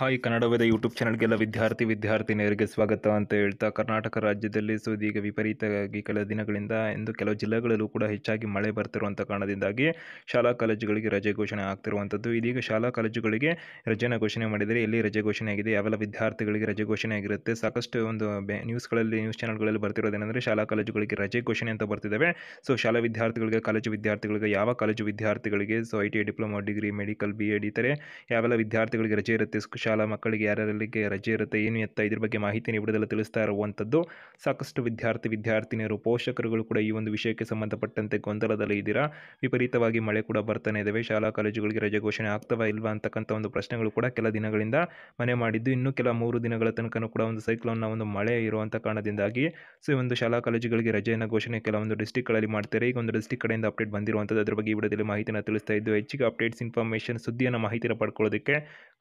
hi ಕನ್ನಡವಾದ YouTube ಚಾನಲ್ಗೆಲ್ಲ ವಿದ್ಯಾರ್ಥಿ ವಿದ್ಯಾರ್ಥಿನಿಯರಿಗೆ ಸ್ವಾಗತ ಅಂತ ಹೇಳ್ತಾ ಕರ್ನಾಟಕ ರಾಜ್ಯದಲ್ಲಿ ಸುದೀಗ ವಿಪರೀತವಾಗಿ ಕೆಲ ದಿನಗಳಿಂದ ಇಂದು ಕೆಲವು ಜಿಲ್ಲೆಗಳಲ್ಲೂ ಕೂಡ ಹೆಚ್ಚಾಗಿ ಮಳೆ ಬರ್ತಿರುವಂಥ ಕಾರಣದಿಂದಾಗಿ ಶಾಲಾ ಕಾಲೇಜುಗಳಿಗೆ ರಜೆ ಘೋಷಣೆ ಆಗ್ತಿರುವಂಥದ್ದು ಇದೀಗ ಶಾಲಾ ಕಾಲೇಜುಗಳಿಗೆ ರಜೆಯನ್ನು ಘೋಷಣೆ ಮಾಡಿದರೆ ಎಲ್ಲಿ ರಜೆ ಘೋಷಣೆ ಆಗಿದೆ ಯಾವೆಲ್ಲ ವಿದ್ಯಾರ್ಥಿಗಳಿಗೆ ರಜೆ ಘೋಷಣೆ ಆಗಿರುತ್ತೆ ಸಾಕಷ್ಟು ಒಂದು ನ್ಯೂಸ್ಗಳಲ್ಲಿ ನ್ಯೂಸ್ ಚಾನಲ್ಗಳಲ್ಲಿ ಬರ್ತಿರೋದೇನೆಂದರೆ ಶಾಲಾ ಕಾಲೇಜುಗಳಿಗೆ ರಜೆ ಘೋಷಣೆ ಅಂತ ಬರ್ತಿದ್ದಾವೆ ಸೊ ಶಾಲಾ ವಿದ್ಯಾರ್ಥಿಗಳಿಗೆ ಕಾಲೇಜು ವಿದ್ಯಾರ್ಥಿಗಳಿಗೆ ಯಾವ ಕಾಲೇಜು ವಿದ್ಯಾರ್ಥಿಗಳಿಗೆ ಸೊ I T diploma degree medical B Ed ಈ ಯಾವೆಲ್ಲ ವಿದ್ಯಾರ್ಥಿಗಳಿಗೆ ರಜೆ ಇರುತ್ತೆ ಶಾಲಾ ಮಕ್ಕಳಿಗೆ ಯಾರ್ಯಾರಿಗೆ ರಜೆ ಇರುತ್ತೆ ಏನು ಎತ್ತ ಇದ್ರ ಬಗ್ಗೆ ಮಾಹಿತಿ ನೀಡೋದೆಲ್ಲ ತಿಳಿಸ್ತಾ ಇರುವಂಥದ್ದು ಸಾಕಷ್ಟು ವಿದ್ಯಾರ್ಥಿ ವಿದ್ಯಾರ್ಥಿನಿಯರು ಪೋಷಕರುಗಳು ಕೂಡ ಈ ಒಂದು ವಿಷಯಕ್ಕೆ ಸಂಬಂಧಪಟ್ಟಂತೆ ಗೊಂದಲದಲ್ಲಿ ಇದ್ದೀರಾ ವಿಪರೀತವಾಗಿ ಮಳೆ ಕೂಡ ಬರ್ತಾನೆ ಇದಾವೆ ಶಾಲಾ ಕಾಲೇಜುಗಳಿಗೆ ರಜೆ ಘೋಷಣೆ ಆಗ್ತವಾ ಇಲ್ವಾ ಅಂತಕ್ಕಂಥ ಒಂದು ಪ್ರಶ್ನೆಗಳು ಕೂಡ ಕೆಲ ದಿನಗಳಿಂದ ಮನೆ ಮಾಡಿದ್ದು ಇನ್ನೂ ಕೆಲ ಮೂರು ದಿನಗಳ ತನಕನೂ ಕೂಡ ಒಂದು ಸೈಕ್ಲೋನ್ನ ಒಂದು ಮಳೆ ಇರುವಂತಹ ಕಾರಣದಿಂದಾಗಿ ಸೊ ಈ ಒಂದು ಶಾಲಾ ಕಾಲೇಜುಗಳಿಗೆ ರಜೆಯನ್ನು ಘೋಷಣೆ ಕೆಲವೊಂದು ಡಿಸ್ಟಿಕ್ಗಳಲ್ಲಿ ಮಾಡ್ತಾರೆ ಈಗ ಒಂದು ಡಿಸ್ಟಿಕ್ ಕಡೆಯಿಂದ ಅಪ್ಡೇಟ್ ಬಂದಿರುವಂಥದ್ದು ಅದರ ಬಗ್ಗೆ ಈ ವಿಡಿಯೋದಲ್ಲಿ ಮಾಹಿತಿನ ತಿಳಿಸ್ತಾ ಇದ್ದು ಹೆಚ್ಚಿಗೆ ಅಪ್ಡೇಟ್ಸ್ ಇನ್ಫಾರ್ಮೇಷನ್ ಸುದ್ದಿಯನ್ನು ಮಾಹಿತಿಯನ್ನು ಪಡ್ಕೊಳ್ಳೋದಕ್ಕೆ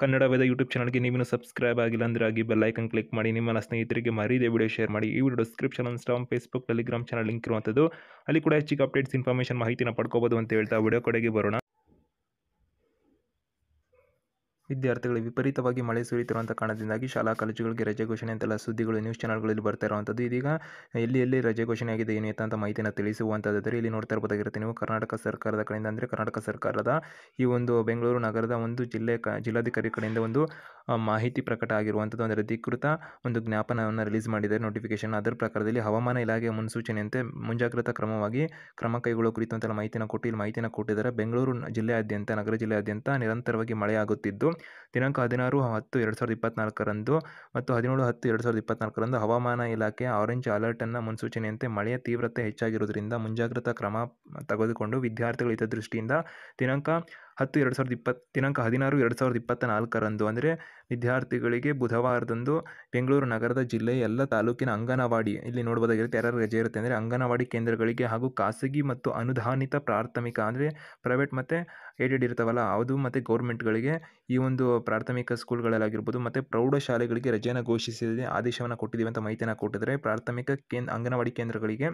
ಕನ್ನಡ ವೇದ ಯೂಟ್ಯೂಬ್ ಚಾನಲ್ ಚಾನಲ್ಗೆ ನೀವು ಸಬ್ಸ್ಕ್ರೈಬ್ ಆಗಿಲ್ಲ ಅಂದರೆ ಆಗಿ ಬೆಲ್ಲೈಕನ್ ಕ್ಲಿಕ್ ಮಾಡಿ ನಿಮ್ಮ ಸ್ನೇಹಿತರಿಗೆ ಮರೀದೇ ವಿಡಿಯೋ ಶೇರ್ ಮಾಡಿ ಈ video description Instagram Facebook Telegram channel link ಇರುವಂಥದ್ದು ಅಲ್ಲಿ ಕೂಡ ಹೆಚ್ಚಿಗೆ ಅಪ್ಡೇಟ್ಸ್ ಇನ್ಫಾರ್ಮೇಷನ್ ಮಾಹಿತಿನ ಪಡ್ಕೋಬೋದು ಅಂತ ಹೇಳ್ತಾ ವಿಡಿಯೋ ಕಡೆಗೆ ಬರೋಣ ವಿದ್ಯಾರ್ಥಿಗಳು ವಿಪರೀತವಾಗಿ ಮಳೆ ಸುರಿಯುತ್ತಿರುವಂಥ ಕಾರಣದಿಂದಾಗಿ ಶಾಲಾ ಕಾಲೇಜುಗಳಿಗೆ ರಜೆ ಘೋಷಣೆ ಅಂತೆಲ್ಲ ಸುದ್ದಿಗಳು ನ್ಯೂಸ್ ಚಾನಲ್ಗಳಲ್ಲಿ ಬರ್ತಾ ಇರುವಂಥದ್ದು ಇದೀಗ ಎಲ್ಲಿ ಎಲ್ಲಿ ರಜೆ ಘೋಷಣೆ ಆಗಿದೆ ಏನು ಅಂತ ಮಾಹಿತಿಯನ್ನು ತಿಳಿಸುವಂಥದ್ದಾದರೆ ಇಲ್ಲಿ ನೋಡ್ತಾ ಇರಬಹುದಾಗಿರುತ್ತೆ ನೀವು ಕರ್ನಾಟಕ ಸರ್ಕಾರದ ಕಡೆಯಿಂದ ಅಂದರೆ ಕರ್ನಾಟಕ ಸರ್ಕಾರದ ಈ ಒಂದು ಬೆಂಗಳೂರು ನಗರದ ಒಂದು ಜಿಲ್ಲೆ ಕ ಜಿಲ್ಲಾಧಿಕಾರಿ ಕಡೆಯಿಂದ ಒಂದು ಮಾಹಿತಿ ಪ್ರಕಟ ಆಗಿರುವಂಥದ್ದು ಅಂದರೆ ಅಧಿಕೃತ ಒಂದು ಜ್ಞಾಪನವನ್ನು ರಿಲೀಸ್ ಮಾಡಿದ್ದಾರೆ ನೋಟಿಫಿಕೇಶನ್ ಅದರ ಪ್ರಕಾರದಲ್ಲಿ ಹವಾಮಾನ ಇಲಾಖೆಯ ಮುನ್ಸೂಚನೆಯಂತೆ ಮುಂಜಾಗ್ರತಾ ಕ್ರಮವಾಗಿ ಕ್ರಮ ಕೈಗೊಳ್ಳುವ ಕುರಿತು ಅಂತೆಲ್ಲ ಮಾಹಿತಿಯನ್ನು ಕೊಟ್ಟು ಇಲ್ಲಿ ಮಾಹಿತಿಯನ್ನು ಕೊಟ್ಟಿದ್ದಾರೆ ಬೆಂಗಳೂರು ಜಿಲ್ಲೆಯಾದ್ಯಂತ ನಗರ ಜಿಲ್ಲೆಯಾದ್ಯಂತ ನಿರಂತರವಾಗಿ ಮಳೆಯಾಗುತ್ತಿದ್ದು ದಿನಾಂಕ ಹದಿನಾರು ಹತ್ತು ಎರಡು ಸಾವಿರದ ಇಪ್ಪತ್ತ್ನಾಲ್ಕರಂದು ಮತ್ತು ಹದಿನೇಳು ಹತ್ತು ಎರಡು ಸಾವಿರದ ಇಪ್ಪತ್ತ್ನಾಲ್ಕರಂದು ಹವಾಮಾನ ಇಲಾಖೆ ಆರೆಂಜ್ ಅಲರ್ಟನ್ನು ಮುನ್ಸೂಚನೆಯಂತೆ ಮಳೆಯ ತೀವ್ರತೆ ಹೆಚ್ಚಾಗಿರುವುದರಿಂದ ಮುಂಜಾಗ್ರತಾ ಕ್ರಮ ತೆಗೆದುಕೊಂಡು ವಿದ್ಯಾರ್ಥಿಗಳ ಹಿತದೃಷ್ಟಿಯಿಂದ ದಿನಾಂಕ ಹತ್ತು ಎರಡು ಸಾವಿರದ ಇಪ್ಪತ್ತು ದಿನಾಂಕ ಹದಿನಾರು ಎರಡು ಸಾವಿರದ ಇಪ್ಪತ್ತ ನಾಲ್ಕರಂದು ಅಂದರೆ ವಿದ್ಯಾರ್ಥಿಗಳಿಗೆ ಬುಧವಾರದಂದು ಬೆಂಗಳೂರು ನಗರದ ಜಿಲ್ಲೆಯ ಎಲ್ಲ ತಾಲೂಕಿನ ಅಂಗನವಾಡಿ ಇಲ್ಲಿ ನೋಡ್ಬೋದಾಗಿರುತ್ತೆ ಎರಡು ರಜೆ ಇರುತ್ತೆ ಅಂದರೆ ಅಂಗನವಾಡಿ ಕೇಂದ್ರಗಳಿಗೆ ಹಾಗೂ ಖಾಸಗಿ ಮತ್ತು ಅನುದಾನಿತ ಪ್ರಾಥಮಿಕ ಅಂದರೆ ಪ್ರೈವೇಟ್ ಮತ್ತು ಏಡೆಡ್ ಇರ್ತಾವಲ್ಲ ಅದು ಮತ್ತು ಗೌರ್ಮೆಂಟ್ಗಳಿಗೆ ಈ ಒಂದು ಪ್ರಾಥಮಿಕ ಸ್ಕೂಲ್ಗಳಲ್ಲಾಗಿರ್ಬೋದು ಮತ್ತು ಪ್ರೌಢಶಾಲೆಗಳಿಗೆ ರಜೆಯನ್ನು ಘೋಷಿಸಿದೆ ಆದೇಶವನ್ನು ಕೊಟ್ಟಿದ್ದೀವಿ ಅಂತ ಮಾಹಿತಿಯನ್ನು ಕೊಟ್ಟಿದ್ದಾರೆ ಪ್ರಾಥಮಿಕ ಕೇಂದ್ರ ಅಂಗನವಾಡಿ ಕೇಂದ್ರಗಳಿಗೆ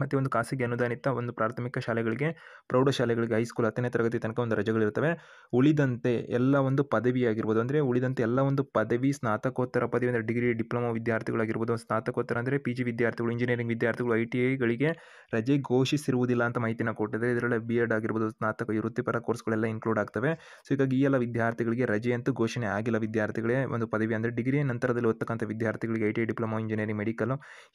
ಮತ್ತು ಒಂದು ಖಾಸಗಿ ಅನುದಾನಿತ ಒಂದು ಪ್ರಾಥಮಿಕ ಶಾಲೆಗಳಿಗೆ ಪ್ರೌಢಶಾಲೆಗಳಿಗೆ ಹೈಸ್ಕೂಲ್ ಹತ್ತನೇ ತರಗತಿ ತನಕ ಒಂದು ರಜೆಗಳಿರ್ತವೆ ಉಳಿದಂತೆ ಎಲ್ಲ ಒಂದು ಪದವಿ ಆಗಿರ್ಬೋದು ಅಂದರೆ ಉಳಿದಂತೆ ಎಲ್ಲ ಒಂದು ಪದವಿ ಸ್ನಾತಕೋತ್ತರ ಪದವಿ ಅಂದರೆ ಡಿಗ್ರಿ ಡಿಪ್ಲೊಮಾ ವಿದ್ಯಾರ್ಥಿಗಳಾಗಿರ್ಬೋದು ಸ್ನಾತಕೋತ್ತರ ಅಂದರೆ ಪಿ ಜಿ ವಿದ್ಯಾರ್ಥಿಗಳು ಇಂಜಿನಿಯರಿಂಗ್ ವಿದ್ಯಾರ್ಥಿಗಳು ಐ ಟಿ ಐಗಳಿಗೆ ರಜೆ ಘೋಷಿಸಿರುವುದಿಲ್ಲ ಅಂತ ಮಾಹಿತಿನ ಕೊಟ್ಟಿದ್ದಾರೆ ಇದರಲ್ಲಿ ಬಿ ಎಡ್ ಆಗಿರ್ಬೋದು ಸ್ನಾತಕ ವೃತ್ತಿಪರ ಕೋರ್ಸ್ಗಳೆಲ್ಲ ಇನ್ಕ್ಲೂಡ್ ಆಗ್ತವೆ ಸೊ ಹೀಗಾಗಿ ಈ ಎಲ್ಲ ವಿದ್ಯಾರ್ಥಿಗಳಿಗೆ ರಜೆ ಅಂತೂ ಘೋಷಣೆ ಆಗಿಲ್ಲ ವಿದ್ಯಾರ್ಥಿಗಳೇ ಒಂದು ಪದವಿ ಅಂದರೆ ಡಿಗ್ರಿ ನಂತರದಲ್ಲಿ ಓದ್ತಕ್ಕಂಥ ವಿದ್ಯಾರ್ಥಿಗಳಿಗೆ I T diploma engineering medical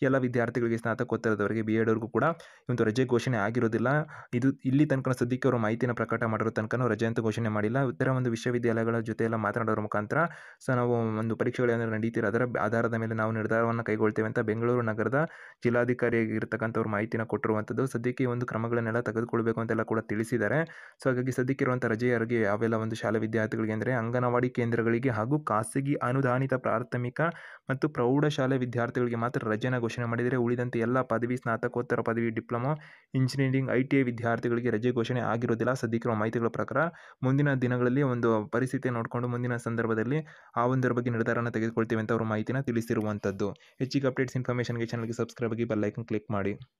ಎಲ್ಲ ವಿದ್ಯಾರ್ಥಿಗಳಿಗೆ ಸ್ನಾತಕೋತ್ತರದವರೆಗೆ ಬಿ ಎಡ್ ಕೂಡ ಒಂದು ರಜೆ ಘೋಷಣೆ ಆಗಿರೋದಿಲ್ಲ ಇದು ಇಲ್ಲಿ ತನಕ ಸದ್ಯಕ್ಕೆ ಅವರು ಮಾಹಿತಿನ ಪ್ರಕಟ ಮಾಡಿರೋ ತನಕ ರಜೆ ಅಂತ ಘೋಷಣೆ ಮಾಡಿಲ್ಲ ಇತರ ಒಂದು ವಿಶ್ವವಿದ್ಯಾಲಯಗಳ ಜೊತೆ ಎಲ್ಲ ಮಾತನಾಡೋರ ಮುಖಾಂತರ ಸೊ ನಾವು ಒಂದು ಏನಾದರೂ ನಡೀತಿರೋ ಅದರ ಆಧಾರದ ಮೇಲೆ ನಾವು ನಿರ್ಧಾರವನ್ನು ಕೈಗೊಳ್ತೇವೆ ಅಂತ ಬೆಂಗಳೂರು ನಗರದ ಜಿಲ್ಲಾಧಿಕಾರಿಯಾಗಿರ್ತಕ್ಕಂಥವ್ರು ಮಾಹಿತಿನ ಕೊಟ್ಟಿರುವಂಥದ್ದು ಸದ್ಯಕ್ಕೆ ಈ ಒಂದು ಕ್ರಮಗಳನ್ನೆಲ್ಲ ತೆಗೆದುಕೊಳ್ಬೇಕು ಅಂತೆಲ್ಲ ಕೂಡ ತಿಳಿಸಿದ್ದಾರೆ ಸೊ ಹಾಗಾಗಿ ಸದ್ಯಕ್ಕೆ ಇರುವಂಥ ರಜೆಯರಿಗೆ ಯಾವೆಲ್ಲ ಒಂದು ಶಾಲಾ ವಿದ್ಯಾರ್ಥಿಗಳಿಗೆ ಅಂದರೆ ಅಂಗನವಾಡಿ ಕೇಂದ್ರಗಳಿಗೆ ಹಾಗೂ ಖಾಸಗಿ ಅನುದಾನಿತ ಪ್ರಾಥಮಿಕ ಮತ್ತು ಪ್ರೌಢಶಾಲೆ ವಿದ್ಯಾರ್ಥಿಗಳಿಗೆ ಮಾತ್ರ ರಜೆನ ಘೋಷಣೆ ಮಾಡಿದರೆ ಉಳಿದಂತೆ ಎಲ್ಲ ಪದವಿ ಸ್ನಾತಕೋತ್ತರ ಪದವಿ diploma engineering I T I ವಿದ್ಯಾರ್ಥಿಗಳಿಗೆ ರಜೆ ಘೋಷಣೆ ಆಗಿರೋದಿಲ್ಲ ಸದ್ಯಕ್ಕಿರುವ ಮಾಹಿತಿಗಳ ಪ್ರಕಾರ ಮುಂದಿನ ದಿನಗಳಲ್ಲಿ ಒಂದು ಪರಿಸ್ಥಿತಿ ನೋಡಿಕೊಂಡು ಮುಂದಿನ ಸಂದರ್ಭದಲ್ಲಿ ಆ ಒಂದರ ಬಗ್ಗೆ ನಿರ್ಧಾರನ ತೆಗೆದುಕೊಳ್ತೀವಿ ಅಂತ ಅವರು ಮಾಹಿತಿನ ತಿಳಿಸಿರುವಂಥದ್ದು ಹೆಚ್ಚಿಗೆ ಅಪ್ಡೇಟ್ಸ್ ಇನ್ಫಾರ್ಮೇಷನ್ಗೆ ಚಾನಲ್ಗೆ ಸಬ್ಸ್ಕ್ರೈಬ್ ಆಗಿ ಬೆಲ್ಲೈಕನ್ ಕ್ಲಿಕ್ ಮಾಡಿ